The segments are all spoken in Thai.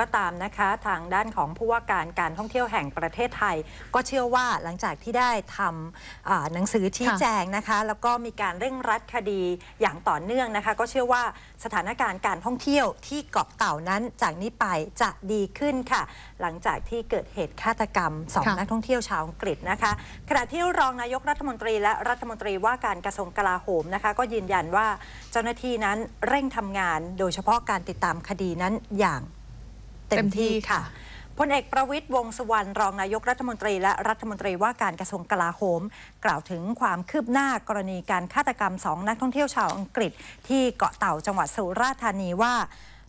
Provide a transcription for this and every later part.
ก็ตามนะคะทางด้านของผู้ว่าการการท่องเที่ยวแห่งประเทศไทย ก็เชื่อว่าหลังจากที่ได้ทำหนังสือชี้แจงนะคะแล้วก็มีการเร่งรัดคดีอย่างต่อเนื่องนะคะ ก็เชื่อว่าสถานการณ์การท่องเที่ยวที่เกาะเต่านั้น จากนี้ไปจะดีขึ้นค่ะ หลังจากที่เกิดเหตุฆาตกรรมสองนักท่องเที่ยวชาวอังกฤษนะคะขณะที่รองนายกรัฐมนตรีและรัฐมนตรีว่าการกระทรวงกลาโหมนะคะก็ยืนยันว่าเจ้าหน้าที่นั้นเร่งทำงานโดยเฉพาะการติดตามคดีนั้นอย่างเต็มที่ค่ะพลเอกประวิทย์วงสุวรรณรองนายกรัฐมนตรีและรัฐมนตรีว่าการกระทรวงกลาโหม กล่าวถึงความคืบหน้ากรณีการฆาตกรรมสองนักท่องเที่ยวชาวอังกฤษ ที่เกาะเต่าจังหวัดสุราษฎร์ธานีว่า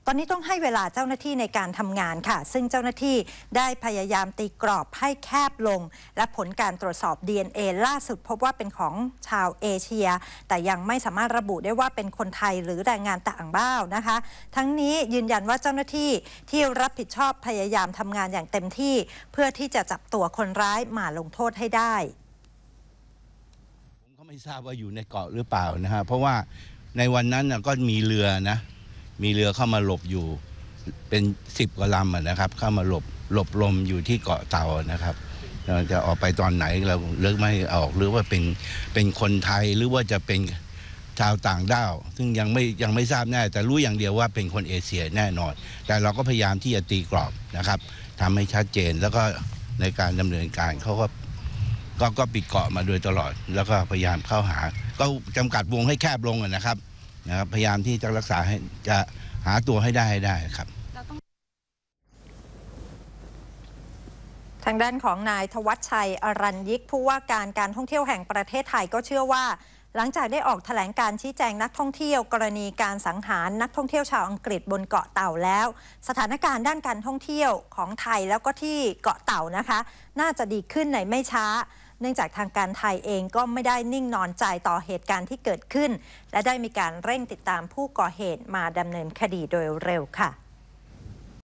ตอนนี้ต้องให้เวลาเจ้าหน้าที่ในการทำงานค่ะ ซึ่งเจ้าหน้าที่ได้พยายามตีกรอบให้แคบลง และผลการตรวจสอบ DNA ล่าสุดพบว่าเป็นของชาวเอเชีย แต่ยังไม่สามารถระบุได้ว่าเป็นคนไทยหรือแรงงานต่างด้าวนะคะ ทั้งนี้ยืนยันว่าเจ้าหน้าที่ที่รับผิดชอบพยายามทำงานอย่างเต็มที่ เพื่อที่จะจับตัวคนร้ายมาลงโทษให้ได้ไม่ทราบว่าอยู่ในเกาะหรือเปล่านะฮะเพราะว่าในวันนั้นก็มีเรือนะมีเรือเข้ามาหลบอยู่เป็นสิบกว่าลำนะครับ เข้ามาหลบหลบลมอยู่ที่เกาะเตานะครับจะออกไปตอนไหนเราเลือกไม่ออกหรือว่าเป็นเป็นคนไทยหรือว่าจะเป็นชาวต่างด้าวซึ่งยังไม่ยังไม่ทราบแน่แต่รู้อย่างเดียวว่าเป็นคนเอเชียแน่นอน แต่เราก็พยายามที่จะตีกรอบนะครับทำให้ชัดเจนแล้วก็ในการดำเนินการเขาก็ก็ก็ปิดเกาะมาโดยตลอดแล้วก็พยายามเข้าหา ก็จำกัดวงให้แคบลงนะครับนะครับพยายามที่จะรักษาให้จะหาตัวให้ได้ให้ได้ครับ ทางด้านของนายทวัชชัยอรัญยิกผู้ว่าการการท่องเที่ยวแห่งประเทศไทยก็เชื่อว่า หลังจากได้ออกถแถลงการชี้แจงนักท่องเที่ยวกรณีการสังหารนักท่องเที่ยวชาวอังกฤษบนเกาะเต่าแล้ว สถานการณ์ด้านการท่องเที่ยวของไทยแล้วก็ที่เกาะเต่านะคะ น่าจะดีขึ้นในไม่ช้าเนื่องจากทางการไทยเองก็ไม่ได้นิ่งนอนใจต่อเหตุการณ์ที่เกิดขึ้น และได้มีการเร่งติดตามผู้ก่อเหตุมาดำเนินคดีโดยเร็วค่ะ